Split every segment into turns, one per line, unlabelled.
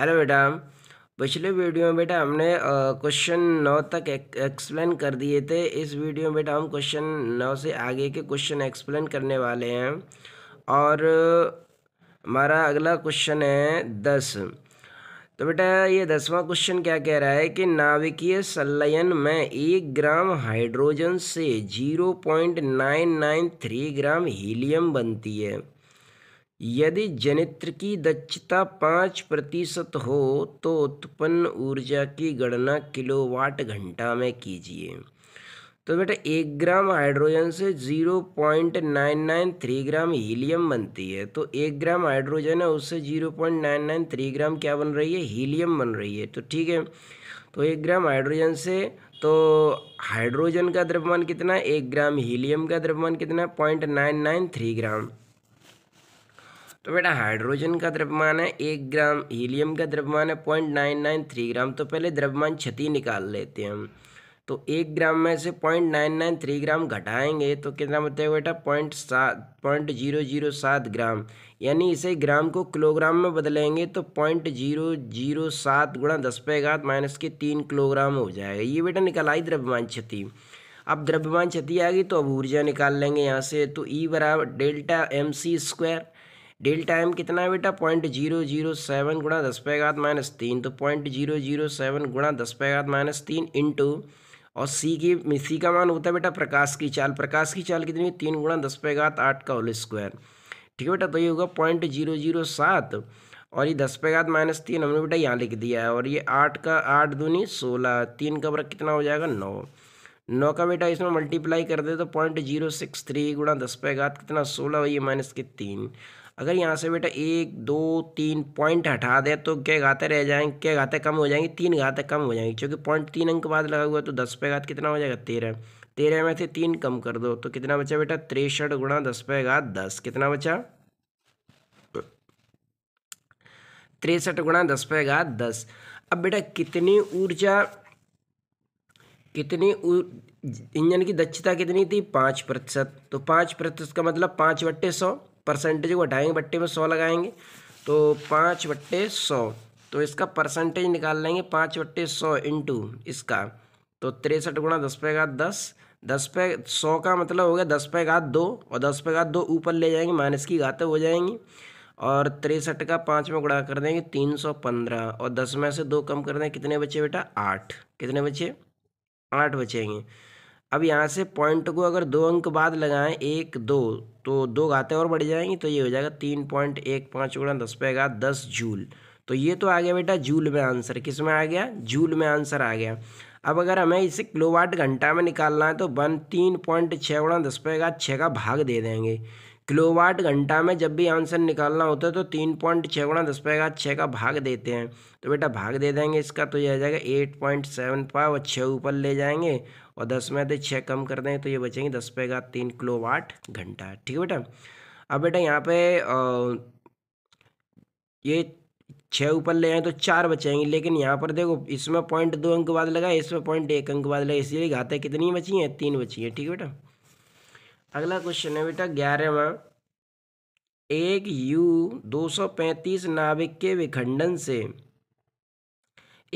Hello बेटा पिछले video में बेटा हमने क्वेश्चन नौ तक एक्सप्लेन कर दिए थे इस वीडियो में बेटा हम क्वेश्चन नौ से आगे के क्वेश्चन एक्सप्लेन करने वाले हैं और हमारा अगला क्वेश्चन है दस तो बेटा ये दसवां क्वेश्चन क्या कह रहा है कि नाविकीय संलयन में एक ग्राम हाइड्रोजन से zero point nine nine three gram helium बनती है यदि जनित्र की दक्षता पाँच प्रतिशत हो तो उत्पन्न ऊर्जा की गणना किलोवाट घंटा में कीजिए तो बेटा एक ग्राम हाइड्रोजन से zero point nine nine three gram helium बनती है तो एक ग्राम हाइड्रोजन है उससे zero point nine nine three gram क्या बन रही है हीलियम बन रही है तो ठीक है तो एक ग्राम हाइड्रोजन से तो हाइड्रोजन का द्रव्यमान कितना है एक ग्राम हीलियम का द्रव्यमान कितना है point nine nine three gram तो बेटा हाइड्रोजन का द्रव्यमान है एक ग्राम हीलियम का द्रव्यमान है point nine nine three gram तो पहले द्रव्यमान क्षति निकाल लेते हैं हम तो एक ग्राम में से point nine nine three gram घटाएंगे तो कितना बताएगा बेटा पॉइंट सात पॉइंट जीरो जीरो सात ग्राम यानी इसे ग्राम को किलोग्राम में बदलेंगे तो पॉइंट जीरो जीरो सात गुणा दस पे घात माइनस के तीन किलोग्राम हो जाएगा ये बेटा निकल आई द्रव्यमान क्षति अब द्रव्यमान क्षति आ गई तो अब ऊर्जा निकाल लेंगे यहाँ से तो ई e बराबर delta M C square del time कितना है बेटा पॉइंट जीरो जीरो सेवन गुणा दस पैगात माइनस तीन तो पॉइंट जीरो जीरो सेवन गुणा दस पैगात माइनस तीन इंटू और सी की सी का मान होता है बेटा प्रकाश की चाल प्रकाश की चाल कितनी तीन गुणा दस पैगात आठ का होल स्क्वायर ठीक है बेटा तो ये होगा पॉइंट जीरो जीरो सात और ये दस पैगात माइनस तीन हमने बेटा यहाँ लिख दिया है और ये आठ का आठ दूनी सोलह तीन का वर्ग कितना हो जाएगा नौ नौ का बेटा इसमें मल्टीप्लाई कर दे तो पॉइंट जीरो सिक्स थ्री गुणा दस पैगात कितना सोलह ये माइनस के तीन अगर यहाँ से बेटा एक दो तीन पॉइंट हटा दे तो क्या घाते रह जाएंगे क्या घाते कम हो जाएंगे तीन घाते कम हो जाएंगे क्योंकि पॉइंट तीन अंक बाद लगा हुआ है तो दस पे घात कितना हो जाएगा तेरह तेरह में से तीन कम कर दो तो कितना बचा बेटा तिरसठ गुणा दस पे घात दस कितना बचा तिरसठ गुणा दस पे घात दस अब बेटा कितनी ऊर्जा कितनी इंजन की दक्षता कितनी थी पाँच प्रतिशत तो पाँच प्रतिशत का मतलब पाँच बट्टे सौ परसेंटेज को हटाएंगे बट्टे में सौ लगाएंगे तो पाँच बट्टे सौ तो इसका परसेंटेज निकाल लेंगे पाँच बट्टे सौ इंटू इसका तो तिरसठ गुणा दस पे घात दस दस पे सौ का मतलब हो गया दस पे घात दो और दस पे घात दो ऊपर ले जाएंगे माइनस की घातें हो जाएंगी और तिरसठ का पाँच में गुणा कर देंगे तीन सौ पंद्रह और दस में से दो कम कर देंगे कितने बचे बेटा आठ कितने बचे आठ बचेंगे अब यहाँ से पॉइंट को अगर दो अंक बाद लगाएं एक दो तो दो घाते और बढ़ जाएंगी तो ये हो जाएगा तीन पॉइंट एक पाँच गुणा दस पे गा दस जूल तो ये तो आ गया बेटा जूल में आंसर किस में आ गया जूल में आंसर आ गया अब अगर हमें इसे किलोवाट घंटा में निकालना है तो वन तीन पॉइंट छः गुणा दस पे गा छः का भाग दे देंगे किलोवाट घंटा में जब भी आंसर निकालना होता है तो तीन पॉइंट छः गुणा दस पैगा छः का भाग देते हैं तो बेटा भाग दे देंगे इसका तो यह आ जाएगा एट पॉइंट सेवन फाइव और छः ऊपर ले जाएंगे और दस में आते छः कम कर दें तो ये बचेंगे दस पे का तीन किलो वाट घंटा ठीक है बेटा अब बेटा यहाँ पे आ, ये छः ऊपर ले आए तो चार बचेंगे लेकिन यहाँ पर देखो इसमें पॉइंट दो अंक बाद लगा इसमें पॉइंट एक अंक बाद लगा इसलिए घाते कितनी बची हैं तीन बची हैं ठीक है बेटा अगला क्वेश्चन है बेटा ग्यारह में एक यू दो सौ पैंतीस नाभिक के विखंडन से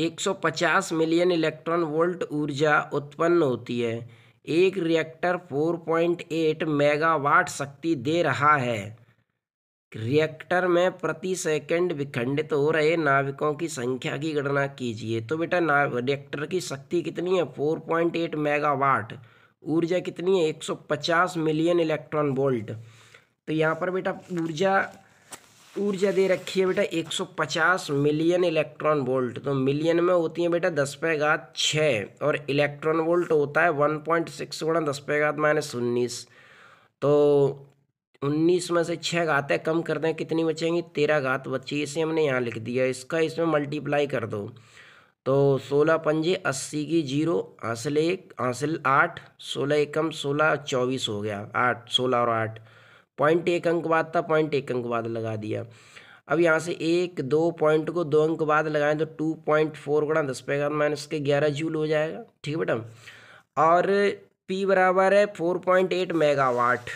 150 मिलियन इलेक्ट्रॉन वोल्ट ऊर्जा उत्पन्न होती है एक रिएक्टर 4.8 मेगावाट शक्ति दे रहा है रिएक्टर में प्रति सेकंड विखंडित हो रहे नाविकों की संख्या की गणना कीजिए तो बेटा नाव रिएक्टर की शक्ति कितनी है 4.8 मेगावाट ऊर्जा कितनी है 150 मिलियन इलेक्ट्रॉन वोल्ट तो यहाँ पर बेटा ऊर्जा ऊर्जा दे रखी है बेटा 150 मिलियन इलेक्ट्रॉन वोल्ट तो मिलियन में होती है बेटा दस पे घात छः और इलेक्ट्रॉन वोल्ट होता है 1.6 पॉइंट सिक्स गुणा दस पे घात माइनस उन्नीस तो उन्नीस में से छः घातें कम कर दें कितनी बचेंगी तेरह घात बची इसे हमने यहाँ लिख दिया इसका इसमें मल्टीप्लाई कर दो तो सोलह पंजे अस्सी की जीरो हासिल एक हासिल आठ सोलह एकम सोलह चौबीस हो गया आठ सोलह और आठ पॉइंट एक अंक बाद था पॉइंट एक अंक बाद लगा दिया अब यहाँ से एक दो पॉइंट को दो अंक बाद लगाएं तो टू पॉइंट फोर गुणा दस पे तो माइनस के ग्यारह जूल हो जाएगा ठीक है बेटा और पी बराबर है four point eight megawatt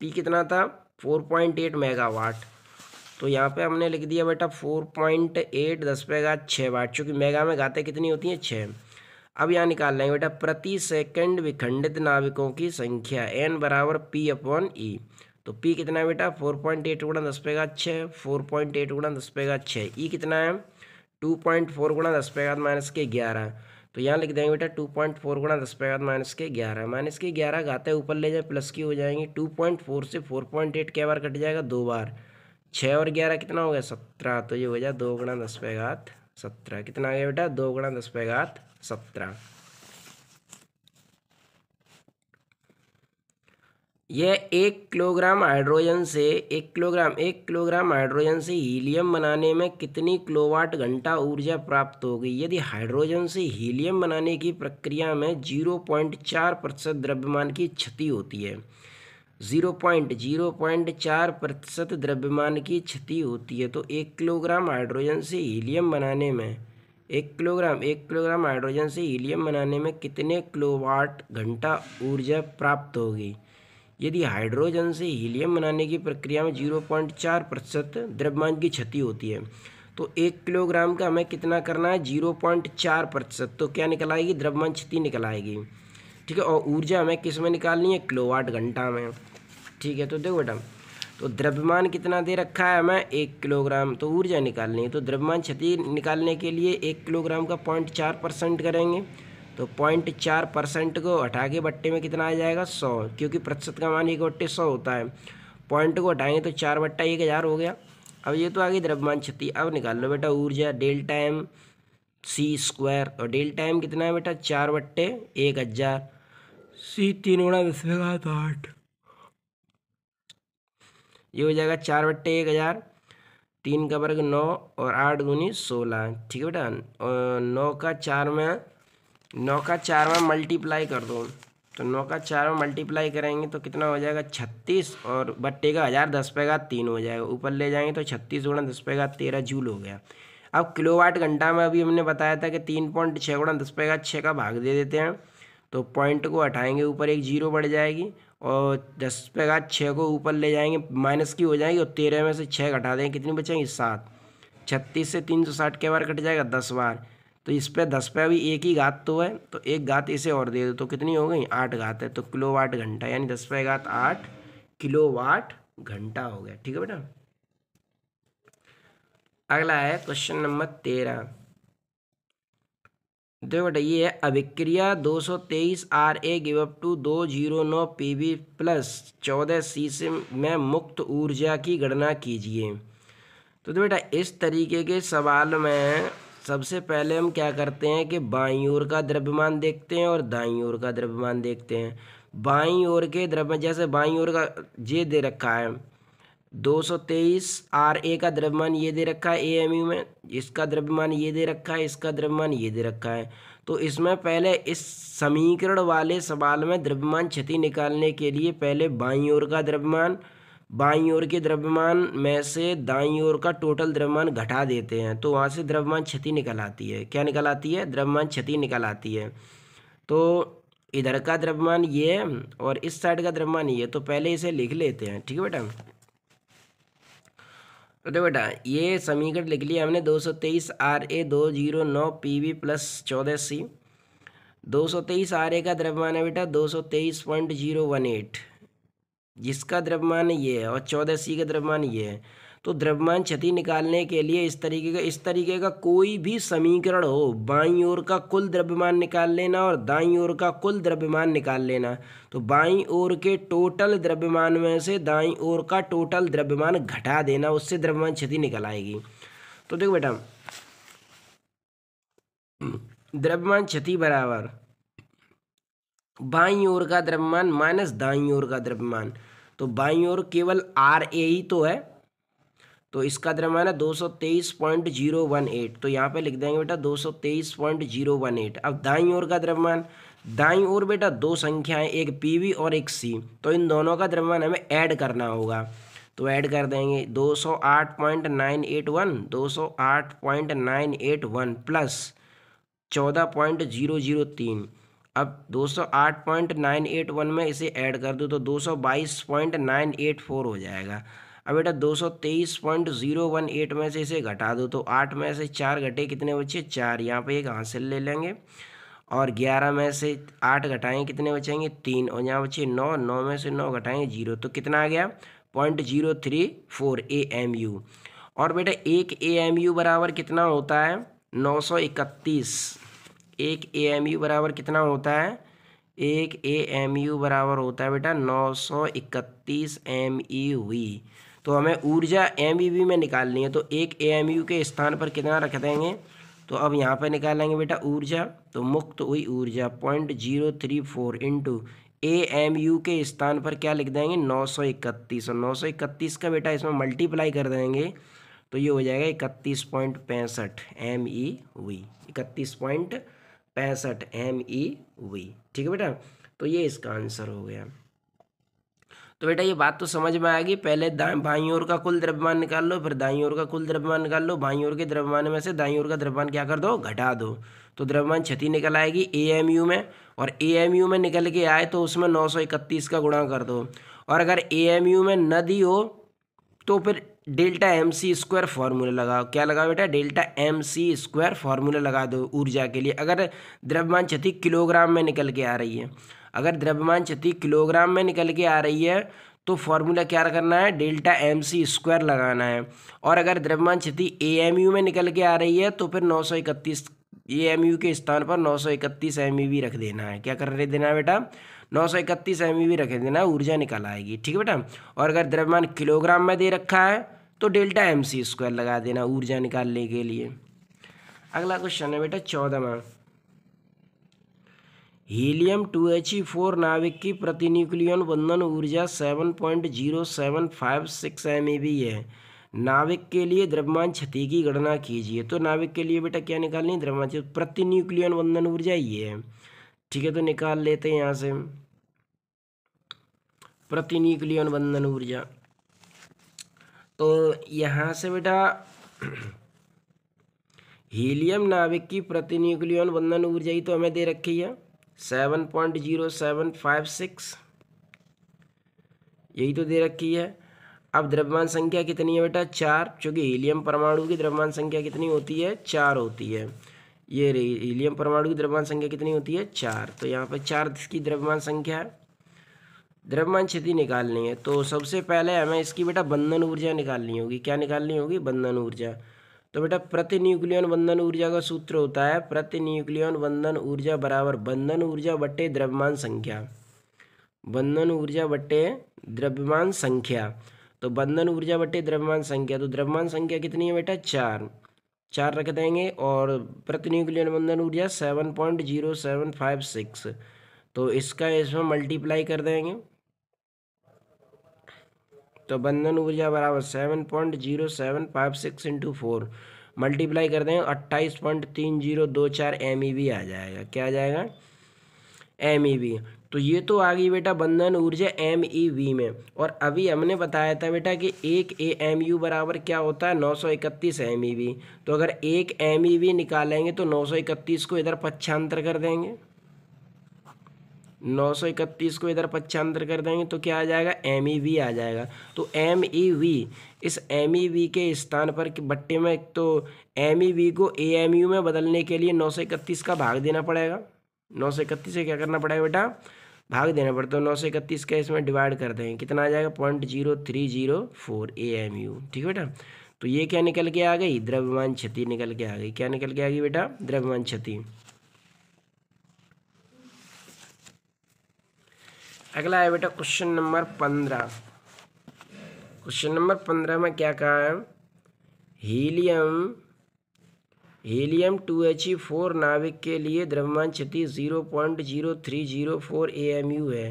P कितना था फोर पॉइंट एट मेगावाट तो यहाँ पे हमने लिख दिया बेटा फोर पॉइंट एट दस पे घात छः वाट चूँकि मेगा में गाते कितनी होती हैं छः अब यहाँ निकाल लेंगे बेटा प्रति सेकंड विखंडित नाविकों की संख्या एन बराबर पी अपॉन ई e। तो पी कितना है बेटा फोर पॉइंट एट गुणा दस पेगा छः फोर पॉइंट एट गुणा दस पेगा छः ई e कितना है टू पॉइंट फोर गुणा दस पेगा माइनस के ग्यारह तो यहाँ लिख देंगे बेटा टू पॉइंट फोर गुणा दस पेगा माइनस के ग्यारह माइनस के ग्यारह गाते ऊपर ले जाए प्लस की हो जाएंगे टू पॉइंट फोर से फोर पॉइंट एट क्या बार कट जाएगा दो बार छः और ग्यारह कितना हो गया सत्रह तो ये हो जाए दो गुणा दस पेगात सत्रह कितना आ गया बेटा दो गुणा दस पेगात सत्रह यह एक किलोग्राम हाइड्रोजन से एक किलोग्राम एक किलोग्राम हाइड्रोजन से हीलियम बनाने में कितनी किलोवाट घंटा ऊर्जा प्राप्त होगी यदि हाइड्रोजन से हीलियम बनाने की प्रक्रिया में जीरो पॉइंट चार प्रतिशत द्रव्यमान की क्षति होती है जीरो पॉइंट जीरो पॉइंट चार प्रतिशत द्रव्यमान की क्षति होती है तो एक किलोग्राम हाइड्रोजन से हीलियम बनाने में एक किलोग्राम एक किलोग्राम हाइड्रोजन से हीलियम बनाने में कितने किलोवाट घंटा ऊर्जा प्राप्त होगी यदि हाइड्रोजन से हीलियम बनाने की प्रक्रिया में जीरो पॉइंट चार प्रतिशत द्रव्यमान की क्षति होती है तो एक किलोग्राम का हमें कितना करना है जीरो पॉइंट चार प्रतिशत तो क्या निकल आएगी द्रव्यमान क्षति निकल आएगी ठीक है और ऊर्जा हमें किस में निकालनी है किलोवाट घंटा में ठीक है तो देखो बेटा तो द्रव्यमान कितना दे रखा है हमें एक किलोग्राम तो ऊर्जा निकालनी है तो द्रव्यमान क्षति निकालने के लिए एक किलोग्राम का पॉइंट चार परसेंट करेंगे तो पॉइंट चार परसेंट को हटा के बट्टे में कितना आ जाएगा सौ क्योंकि प्रतिशत का मान एक बट्टे सौ होता है पॉइंट को हटाएंगे तो चार बट्टा एक हज़ार हो गया अब ये तो आ गई द्रव्यमान क्षति अब निकाल लो बेटा ऊर्जा डेल्टा एम सी स्क्वायर और डेल्टा एम कितना है बेटा चार बट्टे एक हज़ार सी तीन गुणा दस घात आठ ये हो जाएगा चार बट्टे एक हज़ार तीन का वर्ग नौ और आठ दूनी सोलह ठीक है बेटा नौ का चार में नौ का में मल्टीप्लाई कर दो तो नौ का चारवा मल्टीप्लाई करेंगे तो कितना हो जाएगा छत्तीस और बट्टे का हज़ार दस पैगा तीन हो जाएगा ऊपर ले जाएंगे तो छत्तीस गुणा दस पैगा तेरह जूल हो गया अब किलोवाट घंटा में अभी हमने बताया था कि तीन पॉइंट छः गुणा दस पैगा छः का भाग दे देते हैं तो पॉइंट को हटाएंगे ऊपर एक जीरो बढ़ जाएगी और दस पैगा छः को ऊपर ले जाएंगे माइनस की हो जाएगी और तेरह में से छः घटा देंगे कितनी बचेंगी सात छत्तीस से तीन सौ साठ के बार कट जाएगा दस बार तो इस पे दस पे अभी एक ही घात तो है तो एक घात इसे और दे दो तो कितनी हो गई आठ घात है तो किलो वाट घंटा यानी दस पे घात आठ किलो वाट घंटा हो गया ठीक है बेटा अगला है क्वेश्चन नंबर तेरह देखो बेटा ये है अभिक्रिया तेईस R A give up to दो जीरो नौ पी बी प्लस चौदह सी से में मुक्त ऊर्जा की गणना कीजिए तो, तो बेटा इस तरीके के सवाल में सबसे पहले हम क्या करते हैं कि बाई ओर का द्रव्यमान देखते हैं और दाई ओर का द्रव्यमान देखते हैं बाई ओर के द्रव्य जैसे बाई ओर का जे दे रखा है 223 आर ए का द्रव्यमान ये दे रखा है ए एम यू में इसका द्रव्यमान ये दे रखा है इसका द्रव्यमान ये दे रखा है तो इसमें पहले इस समीकरण वाले सवाल में द्रव्यमान क्षति निकालने के लिए पहले बाई ओर का द्रव्यमान बाई ओर के द्रव्यमान में से दाई ओर का टोटल द्रव्यमान घटा देते हैं तो वहाँ से द्रव्यमान क्षति निकल आती है क्या निकल आती है द्रव्यमान क्षति निकल आती है तो इधर का द्रव्यमान ये है और इस साइड का द्रव्यमान ये तो पहले इसे लिख लेते हैं ठीक है बेटा तो देखो बेटा ये समीकरण लिख लिया हमने 223 आर ए दो जीरो नौ पी वी प्लस चौदह सी दो सौ तेईस आर ए का द्रव्यमान है बेटा दो सौ तेईस पॉइंट जीरो वन एट जिसका द्रव्यमान ये है और चौदह सी का द्रव्यमान ये है तो द्रव्यमान क्षति निकालने के लिए इस तरीके का इस तरीके का कोई भी समीकरण हो बाईं ओर का कुल द्रव्यमान निकाल लेना और दाईं ओर का कुल द्रव्यमान निकाल लेना तो बाईं ओर के टोटल द्रव्यमान में से दाईं ओर का टोटल द्रव्यमान घटा देना उससे द्रव्यमान क्षति निकल आएगी तो देखो बेटा हम्म, द्रव्यमान क्षति बराबर बाई ओर का द्रव्यमान माइनस दाई ओर का द्रव्यमान तो बाई ओर केवल आर ए ही तो है तो इसका द्रव्यमान है दो सौ तेईस पॉइंट जीरो वन एट तो यहाँ पे लिख देंगे बेटा दो सौ तेईस पॉइंट जीरो वन एट अब दाई ओर का द्रव्यमान दाई ओर बेटा दो संख्याएं एक पी वी और एक सी तो इन दोनों का द्रव्यमान हमें ऐड करना होगा तो ऐड कर देंगे दो सौ आठ पॉइंट नाइन एट वन दो सौ आठ point nine eight one plus चौदह पॉइंट जीरो जीरो तीन अब 208.981 में इसे ऐड कर तो दो तो 222.984 हो जाएगा अब बेटा 223.018 में से इसे घटा दो तो आठ में से चार घटे कितने बचे चार यहाँ पे एक हासिल ले लेंगे और ग्यारह में से आठ घटाएँ कितने बचेंगे तीन और यहाँ बचे नौ नौ में से नौ घटाएंगे जीरो तो कितना आ गया point zero three four A M U और बेटा एक ए एम यू बराबर कितना होता है नौ सौ इकतीस एक ए एम यू बराबर कितना होता है एक ए एम यू बराबर होता है बेटा नौ सौ इकतीस एम ई हुई तो हमें ऊर्जा एम ई वी में निकालनी है तो एक ए एम यू के स्थान पर कितना रख देंगे तो अब यहाँ पर निकालेंगे बेटा ऊर्जा तो मुक्त हुई ऊर्जा point zero three four into A M U के स्थान पर क्या लिख देंगे नौ सौ इकतीस और नौ सौ इकतीस का बेटा इसमें मल्टीप्लाई कर देंगे तो ये हो जाएगा इकतीस पॉइंट पैंसठ एम ई हुई इकतीस पॉइंट पैंसठ एम ई वी ठीक है बेटा तो ये इसका आंसर हो गया तो बेटा ये बात तो समझ में आएगी पहले भाई ओर का कुल द्रव्यमान निकाल लो फिर दाई ओर का कुल द्रव्यमान निकाल लो भाई ओर के द्रव्यमान में से दाई ओर का द्रव्यमान क्या कर दो घटा दो तो द्रव्यमान क्षति निकल आएगी ए एम यू में और ए एम यू में निकल के आए तो उसमें नौ सौ इकतीस का गुणा कर दो और अगर ए एम यू में न दी हो तो फिर delta M C square formula लगाओ क्या लगाओ बेटा delta M C square formula लगा दो ऊर्जा के लिए अगर द्रव्यमान क्षति किलोग्राम में निकल के आ रही है अगर द्रव्यमान क्षति किलोग्राम में निकल के आ रही है तो फार्मूला क्या करना है डेल्टा एम सी स्क्वायर लगाना है और अगर द्रव्यमान क्षति ए एम यू में निकल के आ रही है तो फिर नौ सौ इकतीस ए एम यू के स्थान पर नौ सौ इकतीस एम ई भी रख देना है क्या कर रहे देना है बेटा नौ सौ इकतीस एम ई भी रख देना है ऊर्जा निकल आएगी ठीक है बेटा और अगर द्रव्यमान किलोग्राम में दे रखा है तो डेल्टा एम सी स्क्वायर लगा देना ऊर्जा निकालने के लिए अगला क्वेश्चन है बेटा चौदहवा helium two H E four नाविक की प्रति न्यूक्लियन बंधन ऊर्जा seven point zero seven five six M A B है नाविक के लिए द्रव्यमान क्षति की गणना कीजिए तो नाविक के लिए बेटा क्या निकालनी द्रव्यमान प्रति न्यूक्लियन बंधन ऊर्जा ये है ठीक है तो निकाल लेते हैं यहाँ से प्रति न्यूक्लियन बंधन ऊर्जा तो यहाँ से बेटा हीलियम नाभिक की प्रति न्यूक्लियन बंधन ऊर्जा ही तो हमें दे रखी है seven point zero seven five six यही तो दे रखी है अब द्रव्यमान संख्या कितनी है बेटा चार चूँकि हीलियम परमाणु की द्रव्यमान संख्या कितनी होती है चार होती है ये हीलियम परमाणु की द्रव्यमान संख्या कितनी होती है चार तो यहाँ पर चार की द्रव्यमान संख्या है द्रव्यमान क्षति निकालनी है तो सबसे पहले हमें इसकी बेटा बंधन ऊर्जा निकालनी होगी क्या निकालनी होगी बंधन ऊर्जा तो बेटा प्रति न्यूक्लियन बंधन ऊर्जा का सूत्र होता है प्रति न्यूक्लियन बंधन ऊर्जा बराबर बंधन ऊर्जा बटे द्रव्यमान संख्या बंधन ऊर्जा बटे द्रव्यमान संख्या तो बंधन ऊर्जा बटे द्रव्यमान संख्या तो द्रव्यमान संख्या कितनी है बेटा चार चार रख देंगे और प्रति न्यूक्लियन बंधन ऊर्जा seven point zero seven five six तो इसका इसमें मल्टीप्लाई कर देंगे तो बंधन ऊर्जा बराबर seven point zero seven five six into four multiply कर दें अट्ठाईस पॉइंट तीन जीरो दो चार एम ई e आ जाएगा क्या आ जाएगा एम ई e तो ये तो आ गई बेटा बंधन ऊर्जा एम ई वी में और अभी हमने बताया था बेटा कि एक ए एम यू बराबर क्या होता है नौ सौ इकतीस एम ई वी तो अगर एक एम ई वी निकालेंगे तो नौ सौ इकतीस को इधर पक्षांतर कर देंगे नौ सौ इकतीस को इधर पच्चांतर कर देंगे तो क्या आ जाएगा एम ई वी आ जाएगा तो एम ई वी इस एम ई वी के स्थान पर बट्टे में एक तो एम ई वी को ए एम यू में बदलने के लिए नौ सौ इकतीस का भाग देना पड़ेगा नौ सौ इकतीस से क्या करना पड़ेगा बेटा भाग देना पड़ता है तो नौ सौ इकतीस का इसमें डिवाइड कर देंगे कितना आ जाएगा point zero three zero four A M U ठीक है बेटा तो ये क्या निकल के आ गई द्रव्यमान क्षति निकल के आ गई क्या निकल के आ गई बेटा द्रव्यमान क्षति अगला है बेटा क्वेश्चन नंबर पंद्रह क्वेश्चन नंबर पंद्रह में क्या कहा है helium helium two H E four नाविक के लिए द्रव्यमान क्षति zero point zero three zero four A M U है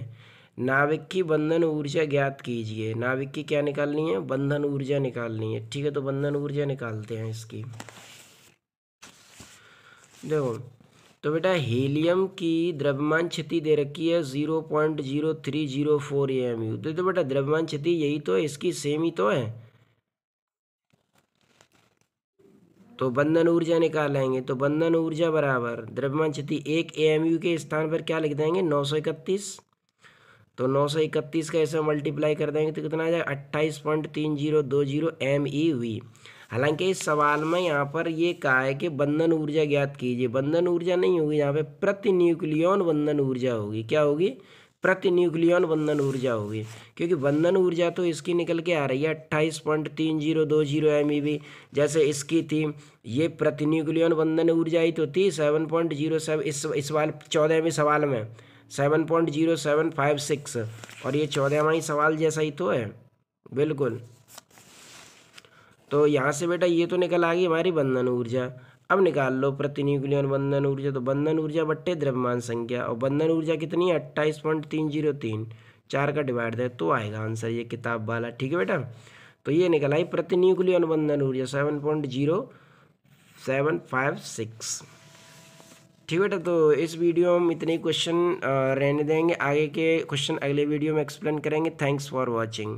नाविक की बंधन ऊर्जा ज्ञात कीजिए नाविक की क्या निकालनी है बंधन ऊर्जा निकालनी है ठीक है तो बंधन ऊर्जा निकालते हैं इसकी देखो तो बेटा हीलियम की द्रव्यमान क्षति दे रखी है zero point zero three zero four A M U तो, बेटा द्रव्यमान क्षति यही तो है इसकी सेम ही तो है तो बंधन ऊर्जा निकालेंगे तो बंधन ऊर्जा बराबर द्रव्यमान क्षति एक ए एम यू के स्थान पर क्या लिख देंगे नौ सौ इकतीस तो नौ सौ इकतीस का ऐसा मल्टीप्लाई कर देंगे तो कितना आ जाएगा अट्ठाईस पॉइंट तीन जीरो दो जीरो एम ई e हुई हालांकि इस सवाल में यहाँ पर ये कहा है कि बंधन ऊर्जा ज्ञात कीजिए बंधन ऊर्जा नहीं होगी यहाँ पे प्रति न्यूक्लियन बंधन ऊर्जा होगी क्या होगी प्रति न्यूक्लियन बंधन ऊर्जा होगी क्योंकि बंधन ऊर्जा तो इसकी निकल के आ रही है अट्ठाईस पॉइंट तीन जीरो दो जीरो एम ई e जैसे इसकी थी ये प्रति न्यूक्लियन बंधन ऊर्जा ही तो थी सेवन पॉइंट जीरो सेवन इस इस सवाल चौदहवें सवाल में seven point zero seven five six और ये चौदहवा ही सवाल जैसा ही तो है बिल्कुल तो यहाँ से बेटा ये तो निकल आ गई हमारी बंधन ऊर्जा अब निकाल लो प्रति न्यूक्लियन बंधन ऊर्जा तो बंधन ऊर्जा बट्टे द्रव्यमान संख्या और बंधन ऊर्जा कितनी है अट्ठाईस पॉइंट तीन जीरो तीन चार का डिवाइड है तो आएगा आंसर ये किताब वाला ठीक है बेटा तो ये निकल आई प्रति न्यूक्लियन बंधन ऊर्जा seven point zero seven five six ठीक बेटा तो इस वीडियो में इतने क्वेश्चन रहने देंगे आगे के क्वेश्चन अगले वीडियो में एक्सप्लेन करेंगे थैंक्स फॉर वॉचिंग